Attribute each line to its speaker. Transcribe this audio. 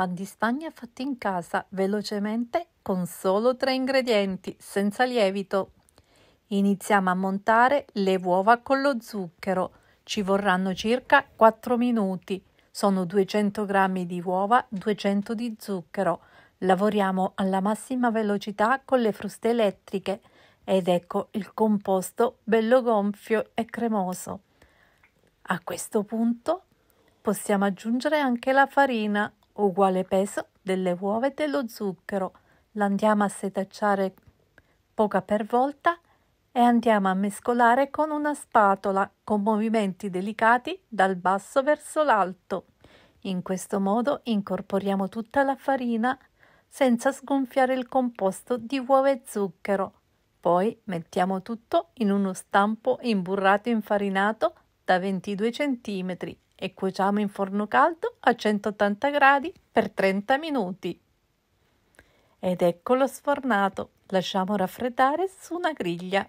Speaker 1: pan di spagna fatto in casa velocemente con solo tre ingredienti, senza lievito. Iniziamo a montare le uova con lo zucchero. Ci vorranno circa 4 minuti. Sono 200 g di uova, 200 di zucchero. Lavoriamo alla massima velocità con le fruste elettriche ed ecco il composto bello gonfio e cremoso. A questo punto possiamo aggiungere anche la farina uguale peso delle uova e dello zucchero. L'andiamo a setacciare poca per volta e andiamo a mescolare con una spatola con movimenti delicati dal basso verso l'alto. In questo modo incorporiamo tutta la farina senza sgonfiare il composto di uova e zucchero. Poi mettiamo tutto in uno stampo imburrato infarinato da 22 cm e cuociamo in forno caldo a 180 gradi per 30 minuti. Ed eccolo sfornato, lasciamo raffreddare su una griglia.